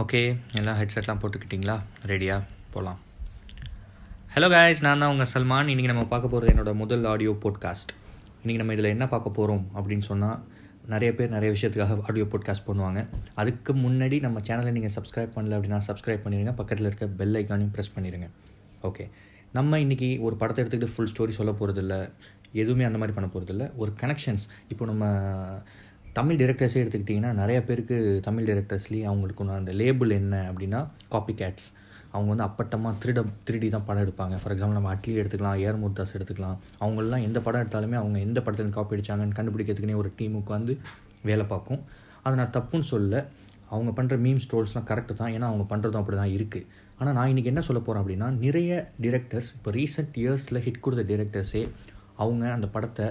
okay எல்லாம் ஹெட்செட்லாம் போட்டுக்கிட்டிங்களா ரெடியாக போகலாம் ஹலோ காய்ஸ் நான் தான் உங்கள் சல்மான் இன்றைக்கி நம்ம பார்க்க போகிறது என்னோடய முதல் ஆடியோ போட்காஸ்ட் இன்றைக்கி நம்ம இதில் என்ன பார்க்க போகிறோம் அப்படின்னு சொன்னால் நிறைய பேர் நிறைய விஷயத்துக்காக ஆடியோ போட்காஸ்ட் பண்ணுவாங்க அதுக்கு முன்னாடி நம்ம சேனலை நீங்கள் சப்ஸ்கிரைப் பண்ணல அப்படின்னா சப்ஸ்கிரைப் பண்ணிடுங்க பக்கத்தில் இருக்க பெல் ஐக்கானையும் ப்ரெஸ் பண்ணிடுங்க ஓகே நம்ம இன்றைக்கி ஒரு படத்தை எடுத்துக்கிட்டு ஃபுல் ஸ்டோரி சொல்ல போகிறதில்ல எதுவுமே அந்த மாதிரி பண்ண போகிறதில்ல ஒரு கனெக்ஷன்ஸ் இப்போ நம்ம தமிழ் டிரெக்டர்ஸே எடுத்துக்கிட்டிங்கன்னா நிறைய பேருக்கு தமிழ் டிரெக்டர்ஸ்லேயே அவங்களுக்கு அந்த லேபிள் என்ன அப்படின்னா காப்பி கேட்ஸ் அவங்க வந்து அப்பட்டமாக திருட திருடி தான் படம் எடுப்பாங்க ஃபார் எக்ஸாம்பிள் நம்ம அட்லி எடுத்துக்கலாம் ஏர் எடுத்துக்கலாம் அவங்களாம் எந்த படம் எடுத்தாலுமே அவங்க எந்த படத்துலேருந்து காப்பி அடித்தாங்கன்னு கண்டுபிடிக்கிறதுக்குனே ஒரு டீம் உட்காந்து வேலை பார்க்கும் அதை நான் தப்புன்னு சொல்ல அவங்க பண்ணுற மீம் ஸ்டோல்ஸ்லாம் கரெக்டு தான் ஏன்னா அவங்க பண்ணுறதும் அப்படி தான் இருக்குது ஆனால் நான் இன்றைக்கி என்ன சொல்ல போகிறேன் அப்படின்னா நிறைய டிரெக்டர்ஸ் இப்போ ரீசெண்ட் இயர்ஸில் ஹிட் கொடுத்த டிரெக்டர்ஸே அவங்க அந்த படத்தை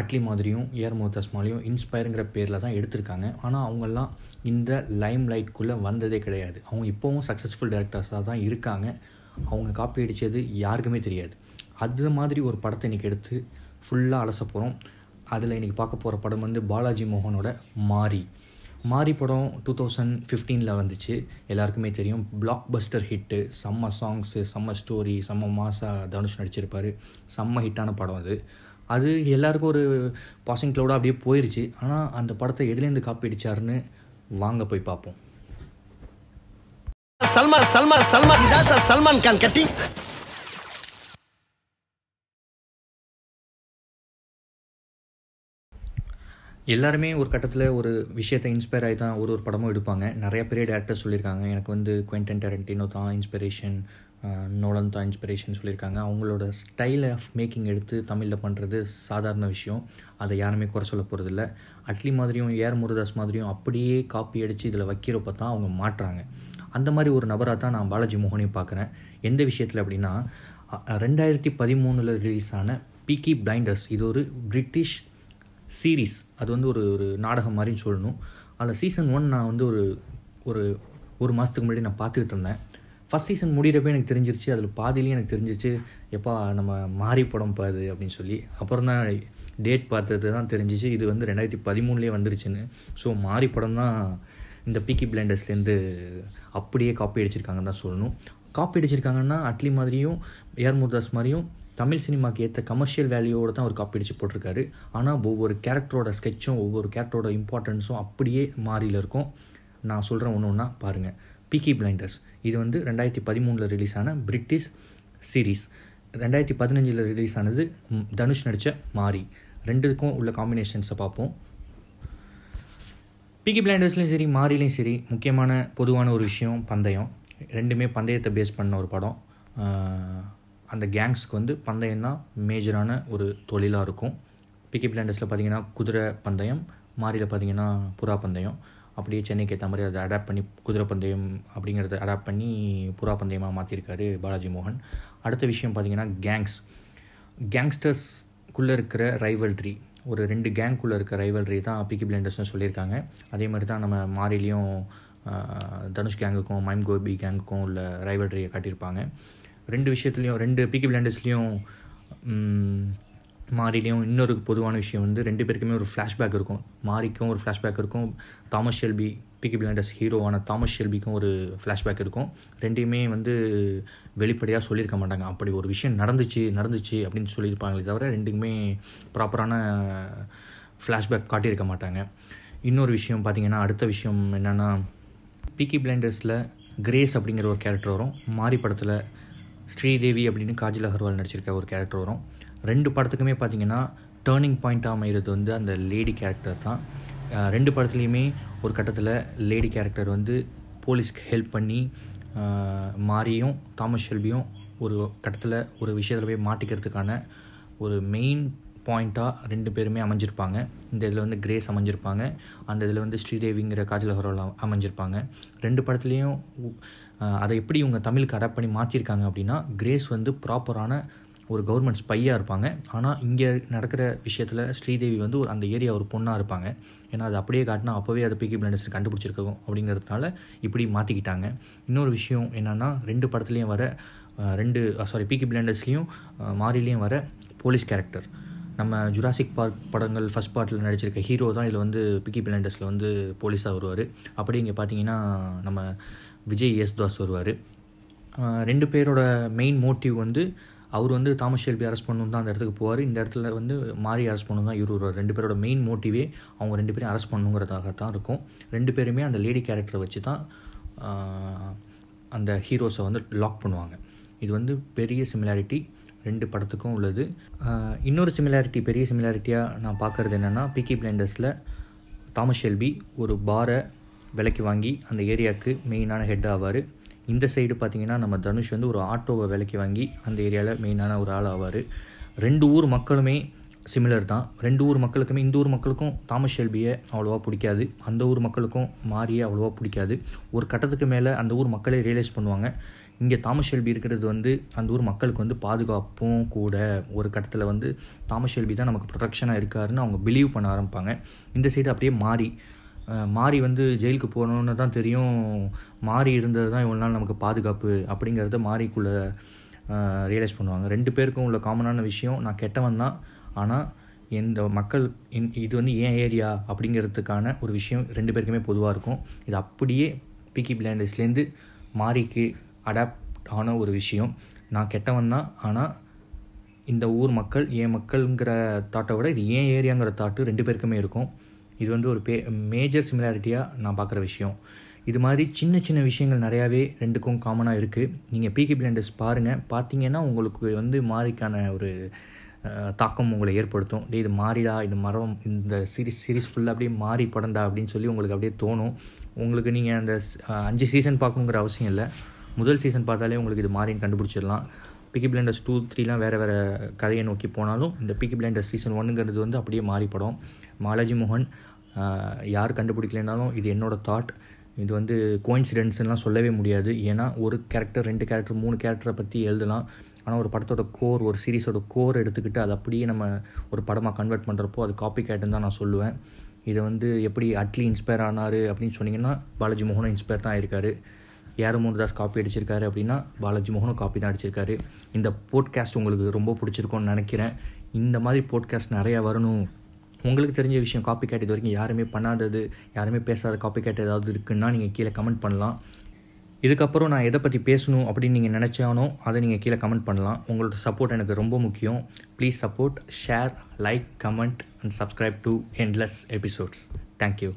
அட்லி மாதிரியும் ஏஆர் மாதிரியும் இன்ஸ்பயருங்கிற பேரில் தான் எடுத்திருக்காங்க ஆனால் அவங்கெல்லாம் இந்த லைம் லைட்குள்ளே வந்ததே கிடையாது அவங்க இப்போவும் சக்ஸஸ்ஃபுல் டேரக்டர்ஸாக தான் இருக்காங்க அவங்க காப்பி அடித்தது யாருக்குமே தெரியாது அது மாதிரி ஒரு படத்தை இன்றைக்கி எடுத்து ஃபுல்லாக அலச போகிறோம் அதில் இன்றைக்கி பார்க்க போகிற படம் வந்து பாலாஜி மோகனோட மாரி மாரி படம் டூ தௌசண்ட் ஃபிஃப்டீனில் வந்துச்சு எல்லாருக்குமே தெரியும் பிளாக் பஸ்டர் ஹிட்டு செம்ம சாங்ஸு செம்ம ஸ்டோரி செம்ம மாசா தனுஷ் நடிச்சிருப்பார் செம்ம ஹிட்டான படம் அது அது எல்லாருக்கும் ஒரு பாசிங் க்ளவுடாக அப்படியே போயிடுச்சு ஆனால் அந்த படத்தை எதுலேருந்து காப்பி அடிச்சாருன்னு வாங்க போய் பார்ப்போம் சல்மான் சல்மான் சல்மான் சார் சல்மான் கான் கட்டி எல்லாருமே ஒரு கட்டத்தில் ஒரு விஷயத்தை இன்ஸ்பயர் ஆகி தான் ஒரு ஒரு படமும் எடுப்பாங்க நிறைய பெரிய டேரக்டர் சொல்லியிருக்காங்க எனக்கு வந்து குவெண்டன் டேரண்டினோ தான் இன்ஸ்பிரேஷன் நோலன் தான் இன்ஸ்பிரேஷன் சொல்லியிருக்காங்க அவங்களோட ஸ்டைல் ஆஃப் மேக்கிங் எடுத்து தமிழில் பண்ணுறது சாதாரண விஷயம் அதை யாருமே குறை சொல்ல போகிறதில்ல அட்லி மாதிரியும் ஏர் முருதாஸ் மாதிரியும் அப்படியே காப்பி அடித்து இதில் வைக்கிறப்ப தான் அவங்க மாட்டுறாங்க அந்த மாதிரி ஒரு நபராக தான் நான் பாலாஜி மோகனையும் பார்க்குறேன் எந்த விஷயத்தில் அப்படின்னா ரெண்டாயிரத்தி பதிமூணில் ரிலீஸ் ஆன பீக்கி பிளைண்டர்ஸ் இது ஒரு பிரிட்டிஷ் சீரீஸ் அது வந்து ஒரு ஒரு நாடகம் மாதிரின்னு சொல்லணும் அதில் சீசன் ஒன் நான் வந்து ஒரு ஒரு ஒரு மாதத்துக்கு முன்னாடி நான் பார்த்துக்கிட்டு இருந்தேன் ஃபஸ்ட் சீசன் முடிகிறப்ப எனக்கு தெரிஞ்சிருச்சு அதில் பாதிலையும் எனக்கு தெரிஞ்சிருச்சு எப்பா நம்ம மாறி படம் பாது அப்படின்னு சொல்லி அப்புறம் தான் டேட் பார்த்தது தான் தெரிஞ்சிச்சு இது வந்து ரெண்டாயிரத்தி பதிமூணுலேயே வந்துருச்சுன்னு ஸோ மாறி படம் தான் இந்த பிக்கி பிளண்டர்ஸ்லேருந்து அப்படியே காப்பி அடிச்சிருக்காங்கன்னு தான் சொல்லணும் காப்பி அடிச்சிருக்காங்கன்னா அட்லி மாதிரியும் ஏஆர் முருதாஸ் மாதிரியும் தமிழ் சினிமாக்கு ஏற்ற கமர்ஷியல் வேல்யூவோடு தான் அவர் காப்பி அடிச்சு போட்டிருக்காரு ஆனால் ஒவ்வொரு கேரக்டரோட ஸ்கெட்சும் ஒவ்வொரு கேரக்டரோட இம்பார்ட்டன்ஸும் அப்படியே மாறியில் இருக்கும் நான் சொல்கிறேன் ஒன்று ஒன்றா பாருங்கள் பிகி பிளைண்டர்ஸ் இது வந்து ரெண்டாயிரத்தி பதிமூணில் ரிலீஸ் ஆன பிரிட்டிஷ் சீரீஸ் ரெண்டாயிரத்தி பதினஞ்சில் ரிலீஸ் ஆனது தனுஷ் நடித்த மாரி ரெண்டுக்கும் உள்ள காம்பினேஷன்ஸை பார்ப்போம் பிகி பிளாண்டர்ஸ்லையும் சரி மாரிலையும் சரி முக்கியமான பொதுவான ஒரு விஷயம் பந்தயம் ரெண்டுமே பந்தயத்தை பேஸ் பண்ண ஒரு படம் அந்த கேங்ஸ்க்கு வந்து பந்தயம் தான் மேஜரான ஒரு தொழிலாக இருக்கும் பிகி பிளாண்டர்ஸில் பார்த்தீங்கன்னா குதிரை பந்தயம் மாரியில் பார்த்தீங்கன்னா புறா பந்தயம் அப்படியே சென்னைக்கு ஏற்ற மாதிரி அதை அடாப்ட் பண்ணி குதிரை பந்தயம் அப்படிங்கிறத அடாப்ட் பண்ணி புறா பந்தயமாக மாற்றியிருக்காரு பாலாஜி மோகன் அடுத்த விஷயம் பார்த்திங்கன்னா கேங்ஸ் கேங்ஸ்டர்ஸ்குள்ளே இருக்கிற ரைவல்ட்ரி ஒரு ரெண்டு கேங்குள்ளே இருக்கிற ரைவல்ரி தான் பிகி பிளண்டர்ஸ்னு சொல்லியிருக்காங்க அதே மாதிரி தான் நம்ம மாரிலையும் தனுஷ் கேங்குக்கும் மைம் கோபி கேங்குக்கும் உள்ள ரைவல்ரியை காட்டியிருப்பாங்க ரெண்டு விஷயத்துலேயும் ரெண்டு பிகி பிளண்டர்ஸ்லேயும் மாரிலையும் இன்னொரு பொதுவான விஷயம் வந்து ரெண்டு பேருக்குமே ஒரு ஃப்ளாஷ்பேக் இருக்கும் மாரிக்கும் ஒரு ஃப்ளாஷ்பேக் இருக்கும் தாமஸ் ஷெல்பி பிகி பிளாண்டர்ஸ் ஹீரோவான தாமஸ் ஷெல்பிக்கும் ஒரு ஃப்ளாஷ்பேக் இருக்கும் ரெண்டையுமே வந்து வெளிப்படையாக சொல்லியிருக்க மாட்டாங்க அப்படி ஒரு விஷயம் நடந்துச்சு நடந்துச்சு அப்படின்னு சொல்லியிருப்பாங்களே தவிர ரெண்டுக்குமே ப்ராப்பரான ஃப்ளாஷ்பேக் காட்டியிருக்க மாட்டாங்க இன்னொரு விஷயம் பார்த்திங்கன்னா அடுத்த விஷயம் என்னென்னா பிகி பிளாண்டர்ஸில் கிரேஸ் அப்படிங்கிற ஒரு கேரக்டர் வரும் மாரி படத்தில் ஸ்ரீதேவி அப்படின்னு காஜில் அகர்வால் நடிச்சிருக்க ஒரு கேரக்டர் வரும் ரெண்டு படத்துக்குமே பார்த்தீங்கன்னா டேர்னிங் பாயிண்ட்டாக அமைகிறது வந்து அந்த லேடி கேரக்டர் தான் ரெண்டு படத்துலையுமே ஒரு கட்டத்தில் லேடி கேரக்டர் வந்து போலீஸ்க்கு ஹெல்ப் பண்ணி மாரியும் தாமஸ் ஷெல்பியும் ஒரு கட்டத்தில் ஒரு விஷயத்தில் போய் மாட்டிக்கிறதுக்கான ஒரு மெயின் பாயிண்ட்டாக ரெண்டு பேருமே அமைஞ்சிருப்பாங்க இந்த இதில் வந்து கிரேஸ் அமைஞ்சிருப்பாங்க அந்த இதில் வந்து ஸ்ரீதேவிங்கிற காஜல் ஹரோல் அமைஞ்சிருப்பாங்க ரெண்டு படத்துலேயும் அதை எப்படி இவங்க தமிழுக்கு அடாப்ட் பண்ணி மாற்றிருக்காங்க அப்படின்னா கிரேஸ் வந்து ப்ராப்பரான ஒரு கவர்மெண்ட் ஸ்பையாக இருப்பாங்க ஆனால் இங்கே நடக்கிற விஷயத்தில் ஸ்ரீதேவி வந்து ஒரு அந்த ஏரியா ஒரு பொண்ணாக இருப்பாங்க ஏன்னா அது அப்படியே காட்டினா அப்போவே அதை பிகி பிளண்டர்ஸ் கண்டுபிடிச்சிருக்கோம் அப்படிங்கிறதுனால இப்படி மாற்றிக்கிட்டாங்க இன்னொரு விஷயம் என்னென்னா ரெண்டு படத்துலேயும் வர ரெண்டு சாரி பிகி பிளண்டர்ஸ்லேயும் மாறிலையும் வர போலீஸ் கேரக்டர் நம்ம ஜுராசிக் பார்க் படங்கள் ஃபஸ்ட் பார்ட்டில் நடிச்சிருக்க ஹீரோ தான் இதில் வந்து பிக்கி பிளண்டர்ஸில் வந்து போலீஸாக வருவார் அப்படி இங்கே பார்த்தீங்கன்னா நம்ம விஜய் யேசுதாஸ் தாஸ் வருவார் ரெண்டு பேரோட மெயின் மோட்டிவ் வந்து அவர் வந்து தாமஸ் ஷெல்பி அரெஸ்ட் பண்ணணும் தான் அந்த இடத்துக்கு போவார் இந்த இடத்துல வந்து மாறி அரெஸ்ட் பண்ணணும் தான் இவர் ஒரு ரெண்டு பேரோட மெயின் மோட்டிவே அவங்க ரெண்டு பேரும் அரெஸ்ட் பண்ணுங்கிறதாக தான் இருக்கும் ரெண்டு பேருமே அந்த லேடி கேரக்டரை வச்சு தான் அந்த ஹீரோஸை வந்து லாக் பண்ணுவாங்க இது வந்து பெரிய சிமிலாரிட்டி ரெண்டு படத்துக்கும் உள்ளது இன்னொரு சிமிலாரிட்டி பெரிய சிமிலாரிட்டியாக நான் பார்க்குறது என்னென்னா பிகி பிளைண்டர்ஸில் தாமஸ் ஷெல்பி ஒரு பாரை விலைக்கு வாங்கி அந்த ஏரியாவுக்கு மெயினான ஹெட் ஆவார் இந்த சைடு பார்த்திங்கன்னா நம்ம தனுஷ் வந்து ஒரு ஆட்டோவை விலைக்கு வாங்கி அந்த ஏரியாவில் மெயினான ஒரு ஆள் ஆவார் ரெண்டு ஊர் மக்களுமே சிமிலர் தான் ரெண்டு ஊர் மக்களுக்குமே இந்த ஊர் மக்களுக்கும் தாமஸ் ஷெல்பியை அவ்வளோவா பிடிக்காது அந்த ஊர் மக்களுக்கும் மாரியை அவ்வளோவா பிடிக்காது ஒரு கட்டத்துக்கு மேலே அந்த ஊர் மக்களே ரியலைஸ் பண்ணுவாங்க இங்கே தாமஸ் ஷெல்பி இருக்கிறது வந்து அந்த ஊர் மக்களுக்கு வந்து பாதுகாப்பும் கூட ஒரு கட்டத்தில் வந்து தாமஸ் ஷெல்பி தான் நமக்கு ப்ரொடெக்ஷனாக இருக்காருன்னு அவங்க பிலீவ் பண்ண ஆரம்பிப்பாங்க இந்த சைடு அப்படியே மாறி மாறி வந்து ஜெயிலுக்கு போகணுன்னு தான் தெரியும் மாறி இருந்தது தான் இவ்வளோ நாள் நமக்கு பாதுகாப்பு அப்படிங்கிறத மாறிக்குள்ளே ரியலைஸ் பண்ணுவாங்க ரெண்டு பேருக்கும் உள்ள காமனான விஷயம் நான் கெட்டவன் தான் ஆனால் இந்த மக்கள் இது வந்து ஏன் ஏரியா அப்படிங்கிறதுக்கான ஒரு விஷயம் ரெண்டு பேருக்குமே பொதுவாக இருக்கும் இது அப்படியே பிக்கி பிளாண்டர்ஸ்லேருந்து மாறிக்கு அடாப்ட் ஆன ஒரு விஷயம் நான் கெட்டவன் தான் ஆனால் இந்த ஊர் மக்கள் ஏன் மக்கள்ங்கிற தாட்டை விட இது ஏன் ஏரியாங்கிற தாட்டு ரெண்டு பேருக்குமே இருக்கும் இது வந்து ஒரு பே மேஜர் சிமிலாரிட்டியாக நான் பார்க்குற விஷயம் இது மாதிரி சின்ன சின்ன விஷயங்கள் நிறையாவே ரெண்டுக்கும் காமனாக இருக்குது நீங்கள் பிகே பிளண்டர்ஸ் பாருங்கள் பார்த்தீங்கன்னா உங்களுக்கு வந்து மாறிக்கான ஒரு தாக்கம் உங்களை ஏற்படுத்தும் டே இது மாறிடா இது மரம் இந்த சீரீஸ் சீரீஸ் ஃபுல்லாக அப்படியே மாறி படந்தா அப்படின்னு சொல்லி உங்களுக்கு அப்படியே தோணும் உங்களுக்கு நீங்கள் அந்த அஞ்சு சீசன் பார்க்கணுங்கிற அவசியம் இல்லை முதல் சீசன் பார்த்தாலே உங்களுக்கு இது மாறின்னு கண்டுபிடிச்சிடலாம் பிக்கி பிளண்டர்ஸ் டூ த்ரீலாம் வேறு வேறு கதையை நோக்கி போனாலும் இந்த பிக்கி பிளண்டர்ஸ் சீசன் ஒன்னுங்கிறது வந்து அப்படியே மாறிப்படும் மாலாஜி மோகன் யார் கண்டுபிடிக்கலனாலும் இது என்னோடய தாட் இது வந்து கோயின்சிடென்ஸ்லாம் சொல்லவே முடியாது ஏன்னா ஒரு கேரக்டர் ரெண்டு கேரக்டர் மூணு கேரக்டரை பற்றி எழுதலாம் ஆனால் ஒரு படத்தோட கோர் ஒரு சீரீஸோட கோர் எடுத்துக்கிட்டு அதை அப்படியே நம்ம ஒரு படமாக கன்வெர்ட் பண்ணுறப்போ அது காப்பி கேட்டுன்னு தான் நான் சொல்லுவேன் இதை வந்து எப்படி அட்லி இன்ஸ்பயர் ஆனார் அப்படின்னு சொன்னிங்கன்னா பாலாஜி மோகனும் இன்ஸ்பயர் தான் ஆயிருக்காரு யார் மோகன்தாஸ் காப்பி அடிச்சிருக்காரு அப்படின்னா பாலாஜி மோகனும் காப்பி தான் அடிச்சிருக்காரு இந்த போட்காஸ்ட் உங்களுக்கு ரொம்ப பிடிச்சிருக்கோன்னு நினைக்கிறேன் இந்த மாதிரி போட்காஸ்ட் நிறையா வரணும் உங்களுக்கு தெரிஞ்ச விஷயம் காப்பி கேட் இது வரைக்கும் யாருமே பண்ணாதது யாருமே பேசாத காப்பி கேட் ஏதாவது இருக்குன்னா நீங்கள் கீழே கமெண்ட் பண்ணலாம் இதுக்கப்புறம் நான் எதை பற்றி பேசணும் அப்படின்னு நீங்கள் நினச்சானோ அதை நீங்கள் கீழே கமெண்ட் பண்ணலாம் உங்களோட சப்போர்ட் எனக்கு ரொம்ப முக்கியம் please support share like comment and subscribe to endless episodes thank you